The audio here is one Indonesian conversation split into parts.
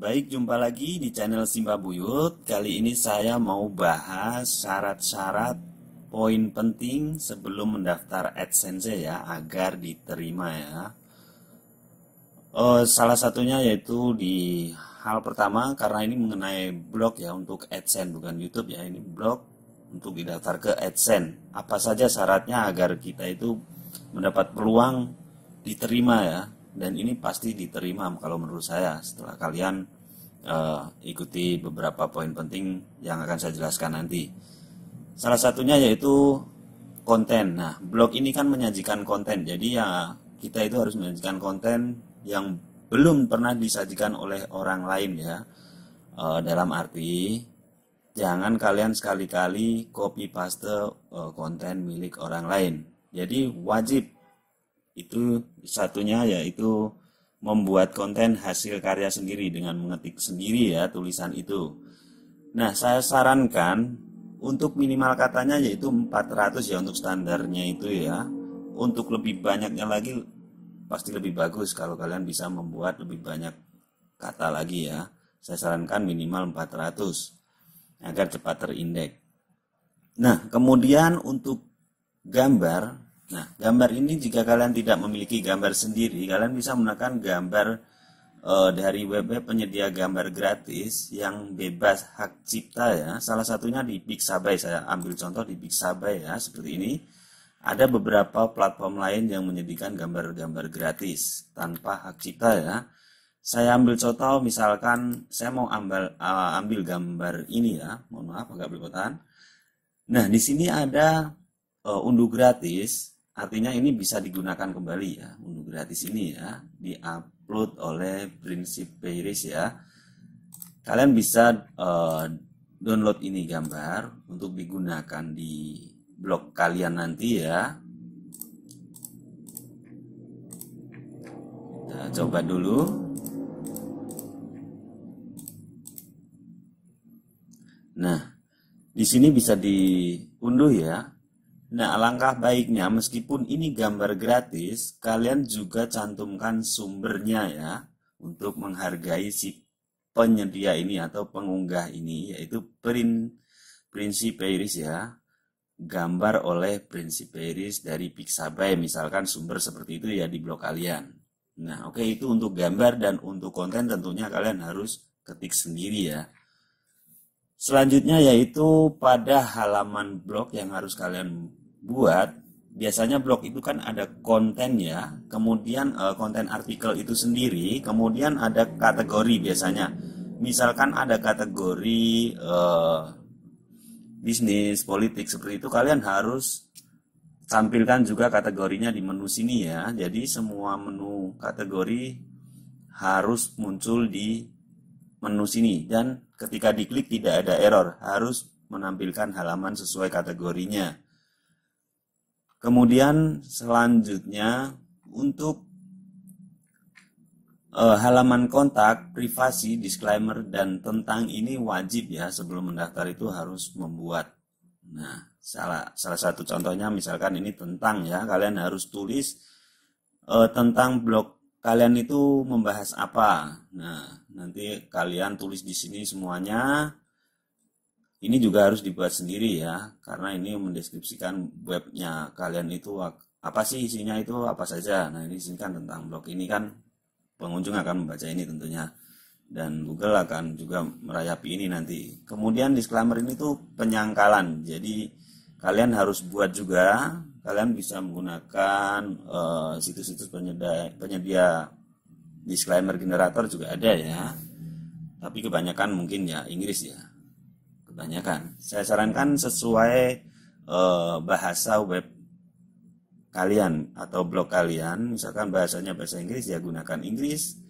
Baik, jumpa lagi di channel Simba Buyut. Kali ini saya mau bahas syarat-syarat poin penting sebelum mendaftar AdSense ya, agar diterima ya. Uh, salah satunya yaitu di hal pertama karena ini mengenai blog ya untuk AdSense bukan YouTube ya, ini blog untuk didaftar ke AdSense. Apa saja syaratnya agar kita itu mendapat peluang diterima ya dan ini pasti diterima kalau menurut saya setelah kalian uh, ikuti beberapa poin penting yang akan saya jelaskan nanti. Salah satunya yaitu konten. Nah, blog ini kan menyajikan konten. Jadi ya kita itu harus menyajikan konten yang belum pernah disajikan oleh orang lain ya. E, dalam arti jangan kalian sekali-kali copy paste e, eh, konten milik orang lain. Jadi wajib itu satunya yaitu membuat konten hasil karya sendiri dengan mengetik sendiri ya tulisan itu. Nah, saya sarankan untuk minimal katanya yaitu 400 ya untuk standarnya itu ya. Untuk lebih banyaknya lagi pasti lebih bagus kalau kalian bisa membuat lebih banyak kata lagi ya. Saya sarankan minimal 400 agar cepat terindeks. Nah, kemudian untuk gambar Nah, gambar ini jika kalian tidak memiliki gambar sendiri, kalian bisa menggunakan gambar e, dari web penyedia gambar gratis yang bebas hak cipta ya. Salah satunya di Pixabay, saya ambil contoh di Pixabay ya, seperti ini. Ada beberapa platform lain yang menyediakan gambar-gambar gratis tanpa hak cipta ya. Saya ambil contoh misalkan saya mau ambil uh, eh, ambil gambar ini ya. Mohon maaf agak belepotan. Nah, di sini ada uh, unduh gratis Artinya ini bisa digunakan kembali ya, unduh gratis ini ya, di upload oleh Prinsip Paris ya. Kalian bisa uh, download ini gambar untuk digunakan di blog kalian nanti ya. Kita coba dulu. Nah, di sini bisa diunduh ya Nah, alangkah baiknya meskipun ini gambar gratis, kalian juga cantumkan sumbernya ya untuk menghargai si penyedia ini atau pengunggah ini yaitu Prin Principeiris ya. Gambar oleh Principeiris dari Pixabay misalkan sumber seperti itu ya di blog kalian. Nah, oke okay, itu untuk gambar dan untuk konten tentunya kalian harus ketik sendiri ya. Selanjutnya yaitu pada halaman blog yang harus kalian buat biasanya blog itu kan ada kontennya, kemudian uh, konten artikel itu sendiri, kemudian ada kategori biasanya. Misalkan ada kategori uh, bisnis, politik seperti itu, kalian harus tampilkan juga kategorinya di menu sini ya. Jadi semua menu kategori harus muncul di menu sini dan ketika diklik tidak ada error, harus menampilkan halaman sesuai kategorinya. Kemudian selanjutnya untuk e, halaman kontak, privasi, disclaimer dan tentang ini wajib ya sebelum mendaftar itu harus membuat. Nah, salah salah satu contohnya misalkan ini tentang ya, kalian harus tulis e, tentang blog kalian itu membahas apa. Nah, nanti kalian tulis di sini semuanya ini juga harus dibuat sendiri ya, karena ini mendeskripsikan webnya kalian itu apa sih isinya itu apa saja. Nah ini sini kan tentang blog ini kan pengunjung akan membaca ini tentunya dan Google akan juga merayapi ini nanti. Kemudian disclaimer ini tuh penyangkalan. Jadi kalian harus buat juga. Kalian bisa menggunakan situs eh, situs-situs penyedia penyedia disclaimer generator juga ada ya. Tapi kebanyakan mungkin ya Inggris ya. Tanyakan. Saya sarankan sesuai eh, bahasa web kalian atau blog kalian. Misalkan bahasanya bahasa Inggris ya gunakan Inggris.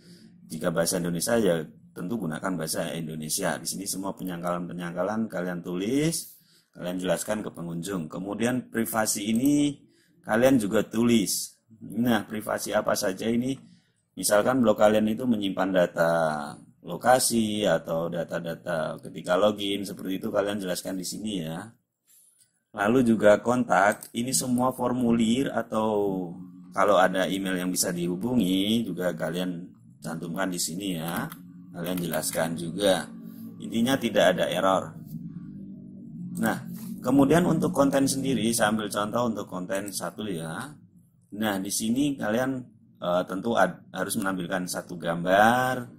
Jika bahasa Indonesia ya tentu gunakan bahasa Indonesia. Di sini semua penyangkalan-penyangkalan kalian tulis, kalian jelaskan ke pengunjung. Kemudian privasi ini kalian juga tulis. Nah, privasi apa saja ini? Misalkan blog kalian itu menyimpan data lokasi atau data-data ketika login seperti itu kalian jelaskan di sini ya. Lalu juga kontak, ini semua formulir atau kalau ada email yang bisa dihubungi juga kalian cantumkan di sini ya. Kalian jelaskan juga. Intinya tidak ada error. Nah, kemudian untuk konten sendiri saya ambil contoh untuk konten satu ya. Nah, di sini kalian e, tentu ad, harus menampilkan satu gambar,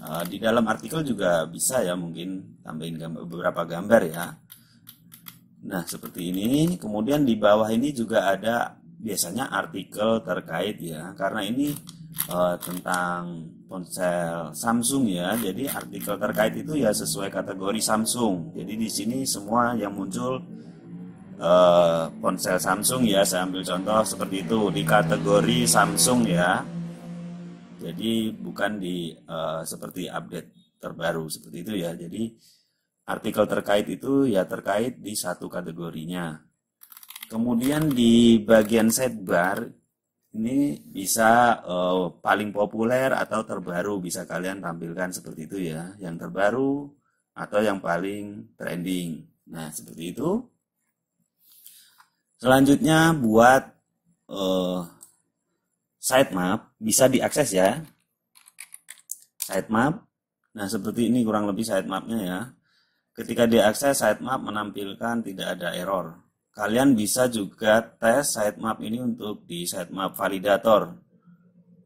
Eh, di dalam artikel juga bisa ya mungkin tambahin gambar, beberapa gambar ya nah seperti ini kemudian di bawah ini juga ada biasanya artikel terkait ya karena ini uh, tentang ponsel Samsung ya jadi artikel terkait itu ya sesuai kategori Samsung jadi di sini semua yang muncul uh, ponsel Samsung ya saya ambil contoh seperti itu di kategori Samsung ya jadi bukan di uh, seperti update terbaru seperti itu ya. Jadi artikel terkait itu ya terkait di satu kategorinya. Kemudian di bagian sidebar ini bisa uh, paling populer atau terbaru bisa kalian tampilkan seperti itu ya. Yang terbaru atau yang paling trending. Nah, seperti itu. Selanjutnya buat uh, sitemap bisa diakses ya. Sitemap. Nah, seperti ini kurang lebih sitemapnya ya. Ketika diakses sitemap menampilkan tidak ada error. Kalian bisa juga tes sitemap ini untuk di sitemap validator.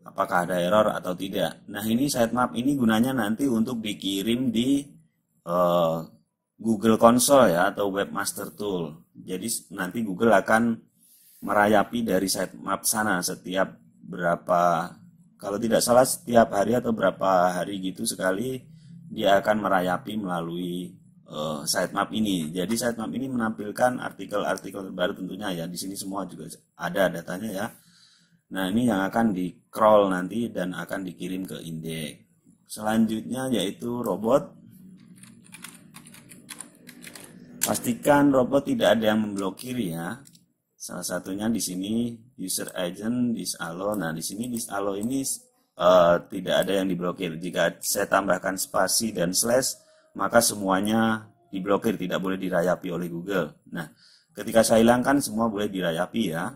Apakah ada error atau tidak. Nah, ini sitemap ini gunanya nanti untuk dikirim di uh, Google Console ya atau Webmaster Tool. Jadi nanti Google akan merayapi dari sitemap sana setiap berapa kalau tidak salah setiap hari atau berapa hari gitu sekali dia akan merayapi melalui uh, sitemap ini. Jadi sitemap ini menampilkan artikel-artikel terbaru tentunya ya. Di sini semua juga ada datanya ya. Nah, ini yang akan di crawl nanti dan akan dikirim ke indeks. Selanjutnya yaitu robot. Pastikan robot tidak ada yang memblokir ya. Salah satunya di sini user agent disallow. Nah, di sini disallow ini uh, tidak ada yang diblokir. Jika saya tambahkan spasi dan slash, maka semuanya diblokir, tidak boleh dirayapi oleh Google. Nah, ketika saya hilangkan semua boleh dirayapi ya.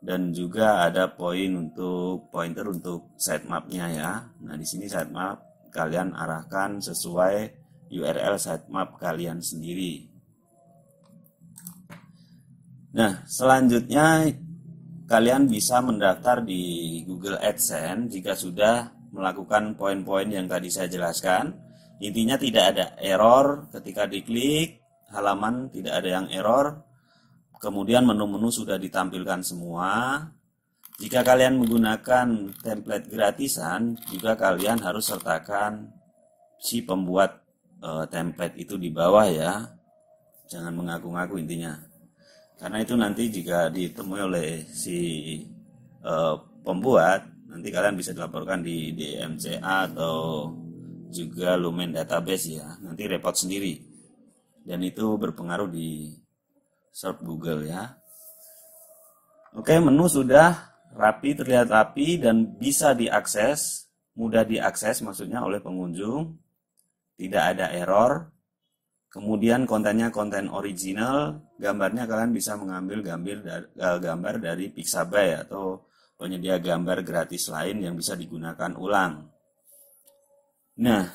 Dan juga ada poin untuk pointer untuk sitemapnya ya. Nah, di sini sitemap kalian arahkan sesuai URL sitemap kalian sendiri. Nah, selanjutnya kalian bisa mendaftar di Google AdSense jika sudah melakukan poin-poin yang tadi saya jelaskan. Intinya tidak ada error ketika diklik, halaman tidak ada yang error. Kemudian menu-menu sudah ditampilkan semua. Jika kalian menggunakan template gratisan, juga kalian harus sertakan si pembuat e, template itu di bawah ya. Jangan mengaku-ngaku intinya karena itu nanti jika ditemui oleh si e, pembuat nanti kalian bisa dilaporkan di DMCA atau juga Lumen Database ya nanti repot sendiri dan itu berpengaruh di search Google ya oke menu sudah rapi terlihat rapi dan bisa diakses mudah diakses maksudnya oleh pengunjung tidak ada error Kemudian kontennya konten original, gambarnya kalian bisa mengambil gambar dari, e, gambar dari Pixabay atau penyedia gambar gratis lain yang bisa digunakan ulang. Nah,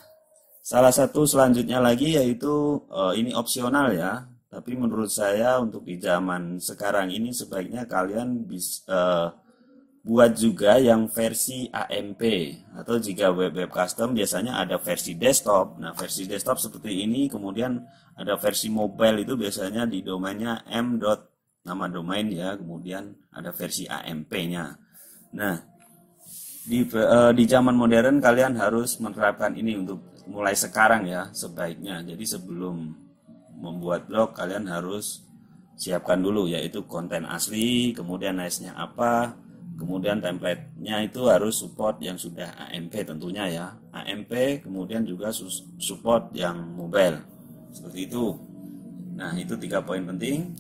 salah satu selanjutnya lagi yaitu e, ini opsional ya, tapi menurut saya untuk di zaman sekarang ini sebaiknya kalian bisa e, buat juga yang versi AMP atau jika web web custom biasanya ada versi desktop. Nah, versi desktop seperti ini kemudian ada versi mobile itu biasanya di domainnya m. nama domain ya, kemudian ada versi AMP-nya. Nah, di uh, di zaman modern kalian harus menerapkan ini untuk mulai sekarang ya sebaiknya. Jadi sebelum membuat blog kalian harus siapkan dulu yaitu konten asli, kemudian nice-nya apa, kemudian templatenya itu harus support yang sudah AMP tentunya ya AMP kemudian juga support yang mobile seperti itu nah itu tiga poin penting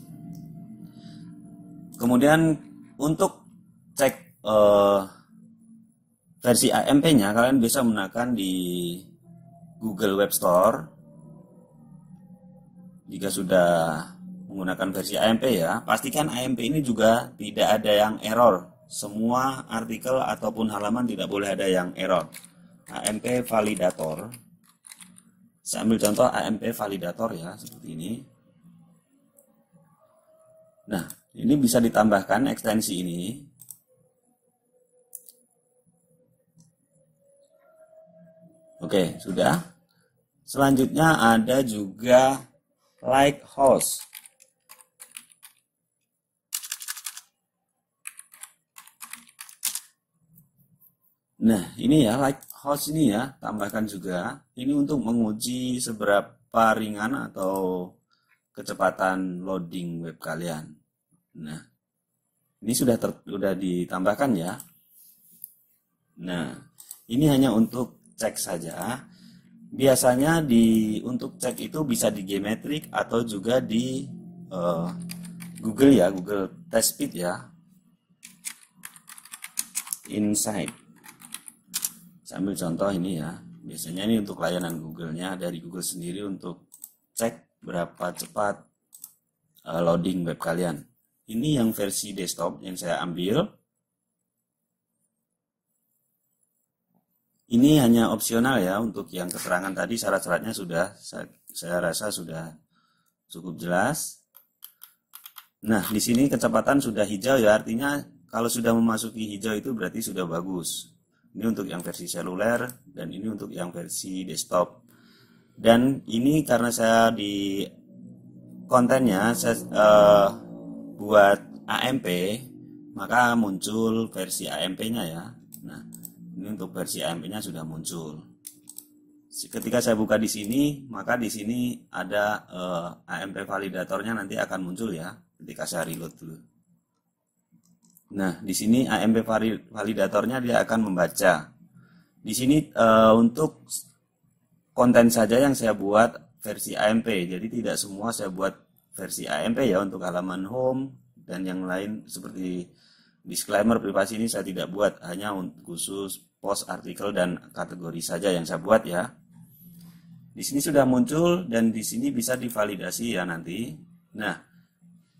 kemudian untuk cek uh, versi AMP-nya kalian bisa menggunakan di Google Web Store jika sudah menggunakan versi AMP ya pastikan AMP ini juga tidak ada yang error semua artikel ataupun halaman tidak boleh ada yang error. AMP validator. Saya ambil contoh AMP validator ya, seperti ini. Nah, ini bisa ditambahkan ekstensi ini. Oke, sudah. Selanjutnya ada juga host. Nah, ini ya, like host ini ya, tambahkan juga. Ini untuk menguji seberapa ringan atau kecepatan loading web kalian. Nah, ini sudah ter, sudah ditambahkan ya. Nah, ini hanya untuk cek saja. Biasanya di untuk cek itu bisa di geometrik atau juga di uh, Google ya, Google Test Speed ya. inside saya ambil contoh ini ya biasanya ini untuk layanan Google-nya dari Google sendiri untuk cek berapa cepat eh, loading web kalian ini yang versi desktop yang saya ambil ini hanya opsional ya untuk yang keterangan tadi syarat-syaratnya sudah saya, saya rasa sudah cukup jelas nah di sini kecepatan sudah hijau ya artinya kalau sudah memasuki hijau itu berarti sudah bagus ini untuk yang versi seluler dan ini untuk yang versi desktop. Dan ini karena saya di kontennya saya uh, buat AMP maka muncul versi AMP-nya ya. Nah, ini untuk versi AMP-nya sudah muncul ketika saya buka di sini maka di sini ada uh, eh, AMP validatornya nanti akan muncul ya ketika saya reload dulu Nah, di sini AMP validatornya dia akan membaca. Di sini e, untuk konten saja yang saya buat versi AMP. Jadi tidak semua saya buat versi AMP ya untuk halaman home dan yang lain seperti disclaimer privasi ini saya tidak buat, hanya untuk khusus post, artikel dan kategori saja yang saya buat ya. Di sini sudah muncul dan di sini bisa divalidasi ya nanti. Nah,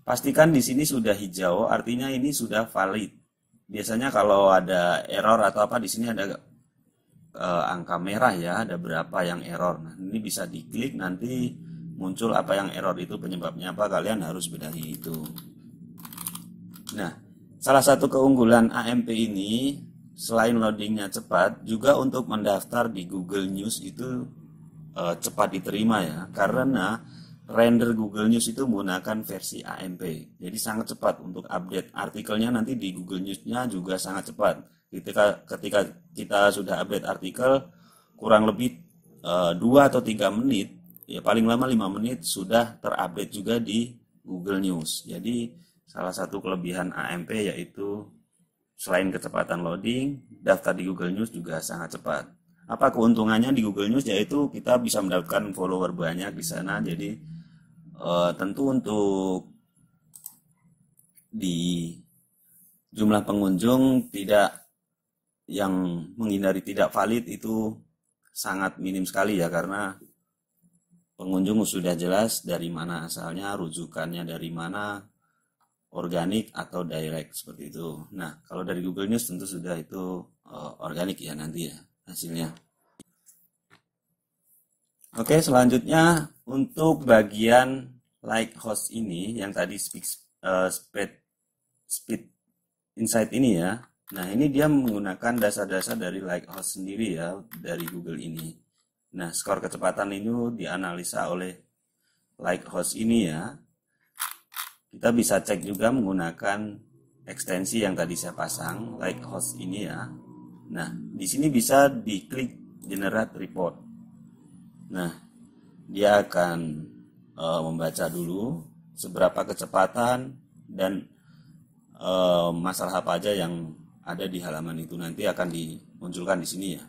Pastikan di sini sudah hijau, artinya ini sudah valid. Biasanya kalau ada error atau apa di sini ada e, angka merah ya, ada berapa yang error. Nah, ini bisa diklik nanti muncul apa yang error itu penyebabnya apa, kalian harus bedahi itu. Nah, salah satu keunggulan AMP ini selain loadingnya cepat, juga untuk mendaftar di Google News itu e, cepat diterima ya, karena render Google News itu menggunakan versi AMP. Jadi sangat cepat untuk update artikelnya nanti di Google News-nya juga sangat cepat. Ketika ketika kita sudah update artikel kurang lebih eh, dua atau tiga menit, ya paling lama lima menit sudah terupdate juga di Google News. Jadi salah satu kelebihan AMP yaitu selain kecepatan loading, daftar di Google News juga sangat cepat. Apa keuntungannya di Google News yaitu kita bisa mendapatkan follower banyak di sana, jadi uh, tentu untuk di jumlah pengunjung tidak yang menghindari tidak valid itu sangat minim sekali ya karena pengunjung sudah jelas dari mana asalnya, rujukannya dari mana, organik atau direct seperti itu. Nah, kalau dari Google News tentu sudah itu uh, organik ya nanti ya hasilnya. Oke, selanjutnya untuk bagian like host ini yang tadi speak, uh, speed speed insight ini ya. Nah, ini dia menggunakan dasar-dasar dari like host sendiri ya dari Google ini. Nah, skor kecepatan ini dianalisa oleh like host ini ya. Kita bisa cek juga menggunakan ekstensi yang tadi saya pasang like host ini ya. Nah, di sini bisa diklik generate report. Nah, dia akan e, membaca dulu seberapa kecepatan dan e, masalah apa aja yang ada di halaman itu nanti akan dimunculkan di sini ya.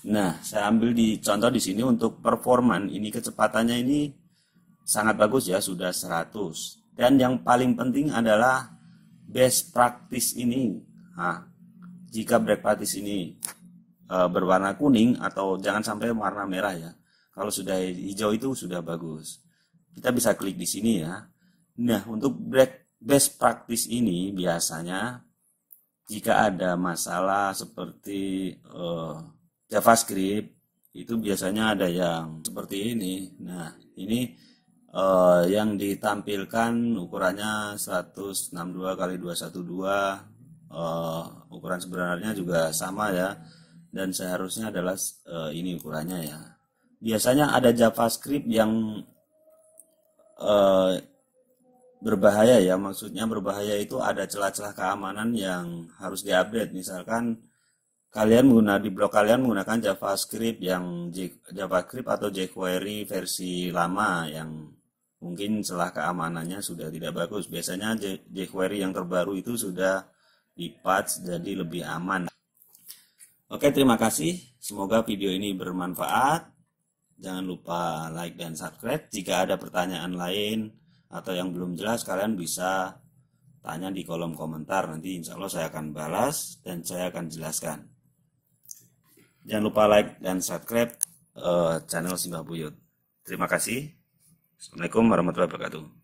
Nah, saya ambil di contoh di sini untuk performan ini kecepatannya ini sangat bagus ya, sudah 100. Dan yang paling penting adalah best practice ini. Nah, jika break practice ini Eh, berwarna kuning atau jangan sampai warna merah ya. Kalau sudah hijau itu sudah bagus. Kita bisa klik di sini ya. Nah, untuk best practice ini biasanya jika ada masalah seperti uh, JavaScript itu biasanya ada yang seperti ini. Nah, ini uh, yang ditampilkan ukurannya 162 kali 212 uh, ukuran sebenarnya juga sama ya dan seharusnya adalah uh, ini ukurannya ya. Biasanya ada JavaScript yang uh, berbahaya ya, maksudnya berbahaya itu ada celah-celah keamanan yang harus diupdate. Misalkan kalian menggunakan di blog kalian menggunakan JavaScript yang JavaScript atau jQuery versi lama yang mungkin celah keamanannya sudah tidak bagus. Biasanya jQuery yang terbaru itu sudah di dipatch jadi lebih aman. Oke, terima kasih. Semoga video ini bermanfaat. Jangan lupa like dan subscribe. Jika ada pertanyaan lain atau yang belum jelas, kalian bisa tanya di kolom komentar. Nanti insya Allah saya akan balas dan saya akan jelaskan. Jangan lupa like dan subscribe eh, channel Simbah Buyut. Terima kasih. Assalamualaikum warahmatullahi wabarakatuh.